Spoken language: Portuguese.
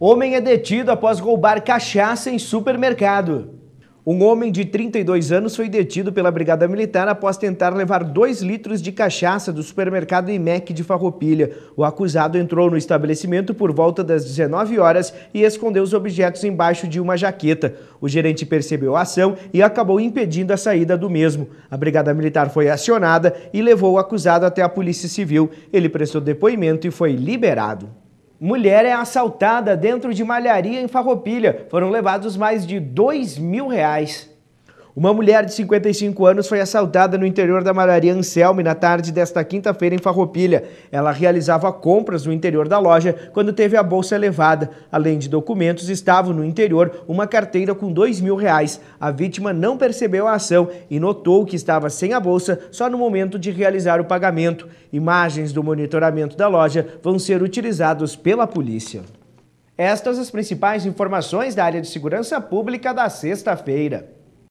Homem é detido após roubar cachaça em supermercado. Um homem de 32 anos foi detido pela Brigada Militar após tentar levar 2 litros de cachaça do supermercado IMEC de Farroupilha. O acusado entrou no estabelecimento por volta das 19 horas e escondeu os objetos embaixo de uma jaqueta. O gerente percebeu a ação e acabou impedindo a saída do mesmo. A Brigada Militar foi acionada e levou o acusado até a Polícia Civil. Ele prestou depoimento e foi liberado. Mulher é assaltada dentro de malharia em Farroupilha. Foram levados mais de dois mil reais. Uma mulher de 55 anos foi assaltada no interior da Mararia Anselme na tarde desta quinta-feira em Farroupilha. Ela realizava compras no interior da loja quando teve a bolsa levada. Além de documentos, estavam no interior uma carteira com dois mil reais. A vítima não percebeu a ação e notou que estava sem a bolsa só no momento de realizar o pagamento. Imagens do monitoramento da loja vão ser utilizados pela polícia. Estas as principais informações da área de segurança pública da sexta-feira.